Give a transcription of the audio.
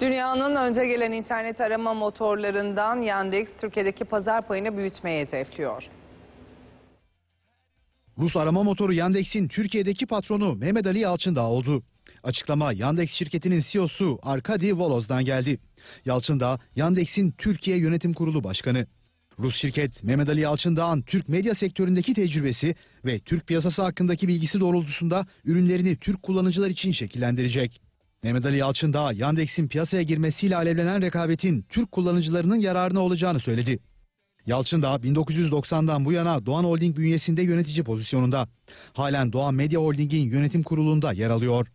Dünyanın önde gelen internet arama motorlarından Yandex Türkiye'deki pazar payını büyütmeye hedefliyor. Rus arama motoru Yandex'in Türkiye'deki patronu Mehmet Ali Yalçındağ oldu. Açıklama Yandex şirketinin CEO'su Arkady Voloz'dan geldi. Yalçındağ, Yandex'in Türkiye Yönetim Kurulu Başkanı. Rus şirket Mehmet Ali Yalçındağ'ın Türk medya sektöründeki tecrübesi ve Türk piyasası hakkındaki bilgisi doğrultusunda ürünlerini Türk kullanıcılar için şekillendirecek. Mehmet Ali Yalçın da Yandex'in piyasaya girmesiyle alevlenen rekabetin Türk kullanıcılarının yararına olacağını söyledi. Yalçın da 1990'dan bu yana Doğan Holding bünyesinde yönetici pozisyonunda. Halen Doğan Medya Holding'in yönetim kurulunda yer alıyor.